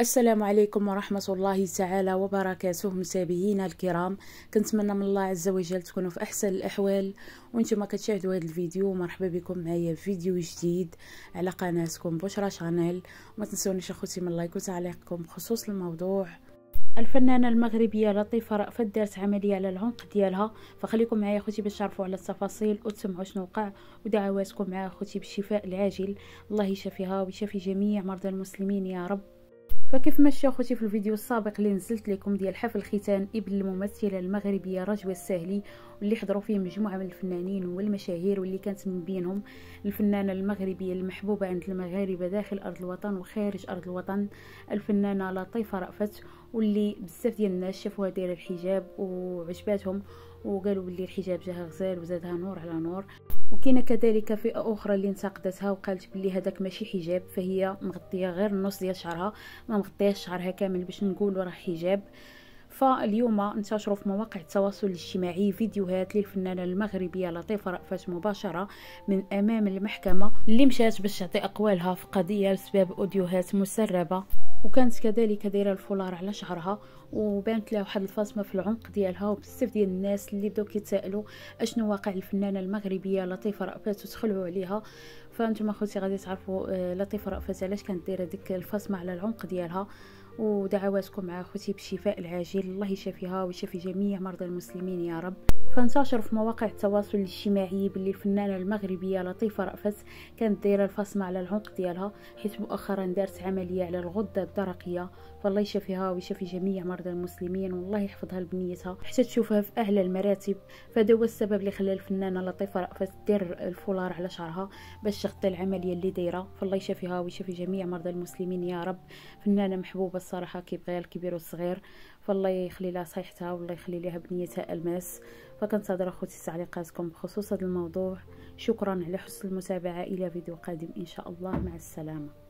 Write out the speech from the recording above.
السلام عليكم ورحمة الله تعالى وبركاته متابعينا الكرام كنتمنى من الله عز وجل تكونوا في أحسن الأحوال وانتم كتشاهدوا هذا الفيديو مرحبا بكم معايا في فيديو جديد على قناتكم بشرة شانيل وما تنسونيش أخوتي من لايك وتعليقكم بخصوص الموضوع الفنانة المغربية لطيفة رأفت دارت عملية على العنق ديالها فخليكم معايا خوتي باش تعرفوا على التفاصيل وتسمعوا شنو وقع ودعواتكم معاها أخوتي بالشفاء العاجل الله يشافيها ويشافي جميع مرضى المسلمين يا رب فكيف ما اخوتي في الفيديو السابق اللي نزلت لكم ديال حفل ختان ابن الممثله المغربيه رجوى الساهلي واللي حضروا فيه مجموعه من الفنانين والمشاهير واللي كانت من بينهم الفنانه المغربيه المحبوبه عند المغاربه داخل ارض الوطن وخارج ارض الوطن الفنانه لطيفه رأفت واللي بزاف ديال الناس شافوها دايره الحجاب وعجباتهم وقالوا بلي الحجاب جاها غزال وزادها نور على نور وكاينه كذلك فئه اخرى اللي انتقدتها وقالت بلي هذاك ماشي حجاب فهي مغطيه غير النص ديال شعرها ما مغطياش شعرها كامل باش نقولوا راه حجاب فاليوم انتشروا في مواقع التواصل الاجتماعي فيديوهات للفنانه المغربيه لطيفه رأفت مباشره من امام المحكمه اللي مشات باش تعطي اقوالها في قضيه لسباب اوديوهات مسربه وكانت كذلك دايره الفولار على شعرها وبانت لها واحد الفاصمه في العمق ديالها وبزاف ديال الناس اللي بداو كيتسائلوا اشنو واقع الفنانه المغربيه لطيفه رأفت وتخلعوا عليها فانتم اخوتي غادي تعرفوا آه، لطيفه رأفت علاش كانت دايره ديك الفاصمه على العمق ديالها ودعواتكم مع اخوتي بالشفاء العاجل الله يشافيها ويشافي جميع مرضى المسلمين يا رب فانتشر في مواقع التواصل الاجتماعي باللي الفنانه المغربيه لطيفه رأفت كانت دايره الفصمه على العنق ديالها حيت مؤخرا دارت عمليه على الغده الدرقيه فالله يشافيها ويشافي جميع مرضى المسلمين والله يحفظها لبنيتها حتى تشوفها في اعلى المراتب فهذا هو السبب اللي خلى الفنانه لطيفه رأفت دير الفولار على شعرها باش تغطي العمليه اللي دايره فالله يشافيها ويشافي جميع مرضى المسلمين يا رب فنانه محبوبه الصراحه كيبغيها الكبير والصغير فالله يخلي لها صيحتها والله يخلي لها بنيتها الماس فكنتظر اخوتي تعليقاتكم بخصوص هذا الموضوع شكرا على حسن المتابعه الى فيديو قادم ان شاء الله مع السلامه